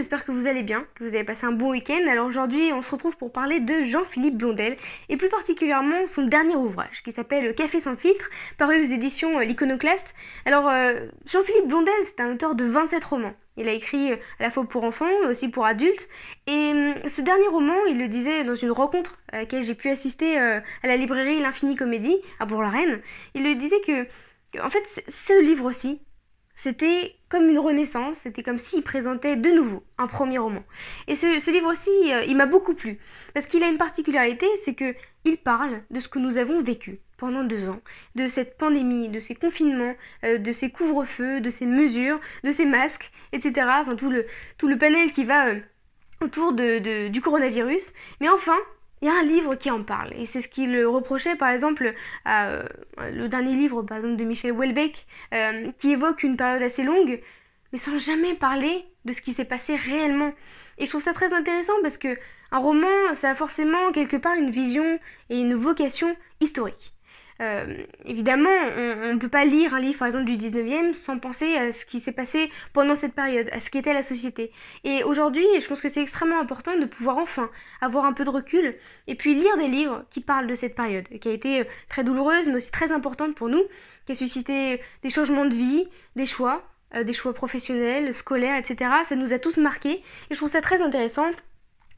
j'espère que vous allez bien, que vous avez passé un bon week-end. Alors aujourd'hui, on se retrouve pour parler de Jean-Philippe Blondel et plus particulièrement son dernier ouvrage qui s'appelle Café sans filtre, paru aux éditions euh, L'Iconoclaste. Alors euh, Jean-Philippe Blondel, c'est un auteur de 27 romans. Il a écrit euh, à la fois pour enfants, mais aussi pour adultes. Et hum, ce dernier roman, il le disait dans une rencontre à laquelle j'ai pu assister à la librairie L'Infini Comédie à Bourg-la-Reine. Il le disait que, en fait, ce livre aussi, c'était comme une renaissance, c'était comme s'il présentait de nouveau un premier roman. Et ce, livre aussi, euh, il m'a beaucoup plu, parce qu'il a une particularité, c'est que il parle de ce que nous avons vécu pendant deux ans, de cette pandémie, de ces confinements, euh, de ces couvre-feux, de ces mesures, de ces masques, etc. Enfin, tout le, tout le panel qui va euh, autour du coronavirus. Mais enfin, il y a un livre qui en parle. Et c'est ce qu'il reprochait, par exemple, à, euh, le dernier livre par exemple, de Michel Houellebecq, euh, qui évoque une période assez longue, mais sans jamais parler de ce qui s'est passé réellement. Et je trouve ça très intéressant parce que un roman, ça a forcément quelque part une vision et une vocation historique. Euh, évidemment, on ne peut pas lire un livre, par exemple, du 19e sans penser à ce qui s'est passé pendant cette période, à ce qu'était la société. Et aujourd'hui, je pense que c'est extrêmement important de pouvoir enfin avoir un peu de recul et puis lire des livres qui parlent de cette période, qui a été euh, très douloureuse, mais aussi très importante pour nous, qui a suscité des changements de vie, des choix, euh, des choix professionnels, scolaires, etc. Ça nous a tous marqués et je trouve ça très intéressant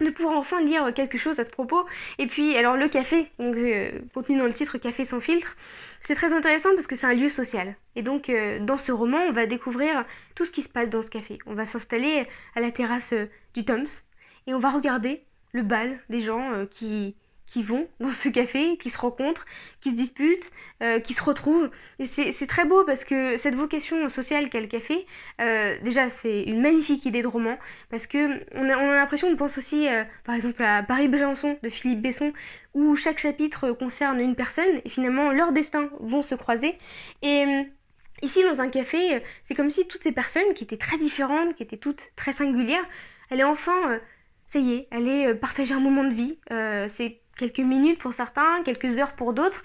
de pouvoir enfin lire quelque chose à ce propos. Et puis, alors le café, donc euh, contenu dans le titre Café sans filtre, c'est très intéressant parce que c'est un lieu social. Et donc, euh, dans ce roman, on va découvrir tout ce qui se passe dans ce café. On va s'installer à la terrasse euh, du Tom's et on va regarder le bal des gens qui qui vont dans ce café, qui se rencontrent, qui se disputent, euh, qui se retrouvent. Et c'est très beau parce que cette vocation sociale qu'a le café, euh, déjà c'est une magnifique idée de roman parce que on a, l'impression, on pense aussi euh, par exemple à Paris-Briançon de Philippe Besson où chaque chapitre concerne une personne et finalement leurs destins vont se croiser. Et ici dans un café, c'est comme si toutes ces personnes qui étaient très différentes, qui étaient toutes très singulières, allaient enfin ça y est, aller partager un moment de vie. c'est quelques minutes pour certains, quelques heures pour d'autres.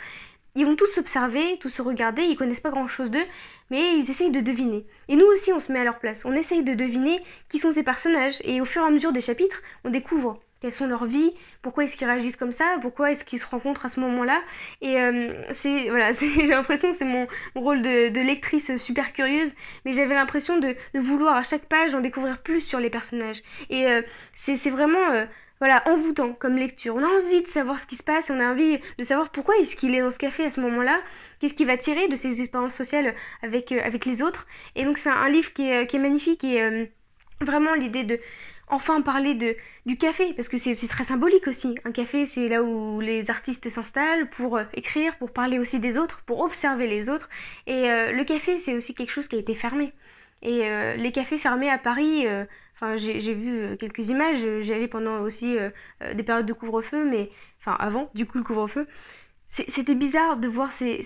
Ils vont tous s'observer, tous se regarder, ils connaissent pas grand chose d'eux, mais ils essayent de deviner. Et nous aussi, on se met à leur place. On essaye de deviner qui sont ces personnages. Et au fur et à mesure des chapitres, on découvre quelles sont leurs vies, pourquoi est-ce qu'ils réagissent comme ça, pourquoi est-ce qu'ils se rencontrent à ce moment-là. Et euh, c'est, voilà, j'ai l'impression, c'est mon, rôle de, lectrice super curieuse, mais j'avais l'impression de, vouloir à chaque page en découvrir plus sur les personnages. Et euh, c'est vraiment. Euh, voilà, envoûtant comme lecture. On a envie de savoir ce qui se passe, on a envie de savoir pourquoi est-ce qu'il est dans ce café à ce moment-là, qu'est-ce qu'il va tirer de ses expériences sociales avec, euh, avec les autres. Et donc c'est un, livre euh, qui est, magnifique et euh, vraiment l'idée de enfin parler de, du café, parce que c'est très symbolique aussi. Un café, c'est là où les artistes s'installent pour écrire, pour parler aussi des autres, pour observer les autres. Et le café, c'est aussi quelque chose qui a été fermé. Et les cafés fermés à Paris j'ai vu euh, quelques images, euh, j'y allais pendant aussi euh, des périodes de couvre-feu, mais enfin avant, du coup, le couvre-feu. C'était bizarre de voir ces,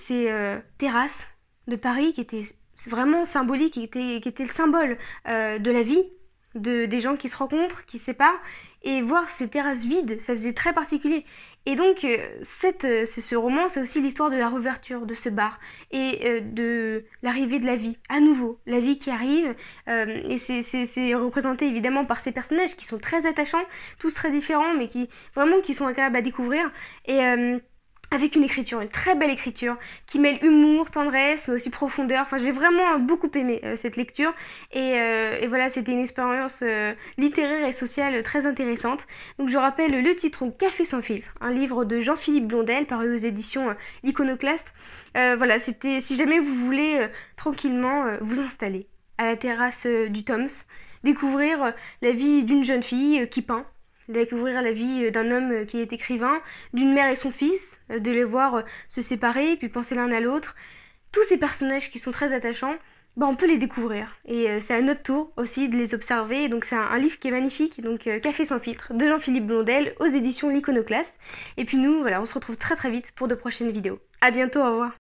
terrasses de Paris qui étaient vraiment symboliques, qui étaient, le symbole de la vie, des gens qui se rencontrent, qui se séparent, et voir ces terrasses vides, ça faisait très particulier. Et donc, euh, cette, euh, ce roman, c'est aussi l'histoire de la réouverture de ce bar et euh, de l'arrivée de la vie, à nouveau, la vie qui arrive. et c'est représenté évidemment par ces personnages qui sont très attachants, tous très différents, mais qui vraiment qui sont agréables à découvrir. Et avec une écriture, une très belle écriture, qui mêle humour, tendresse, mais aussi profondeur. Enfin, j'ai vraiment beaucoup aimé euh, cette lecture. Euh, et, voilà, c'était une expérience euh, littéraire et sociale très intéressante. Donc, je rappelle le titre Café sans filtre, un livre de Jean-Philippe Blondel, paru aux éditions L'Iconoclaste. voilà, c'était si jamais vous voulez tranquillement vous installer à la terrasse du Toms, découvrir la vie d'une jeune fille qui peint découvrir la vie euh, d'un homme euh, qui est écrivain, d'une mère et son fils, euh, de les voir se séparer, puis penser l'un à l'autre. Tous ces personnages qui sont très attachants, bah, on peut les découvrir. Et c'est à notre tour aussi de les observer. Donc c'est un, livre qui est magnifique, donc Café sans filtre, de Jean-Philippe Blondel, aux éditions L'Iconoclaste. Et puis nous, voilà, on se retrouve très très vite pour de prochaines vidéos. À bientôt, au revoir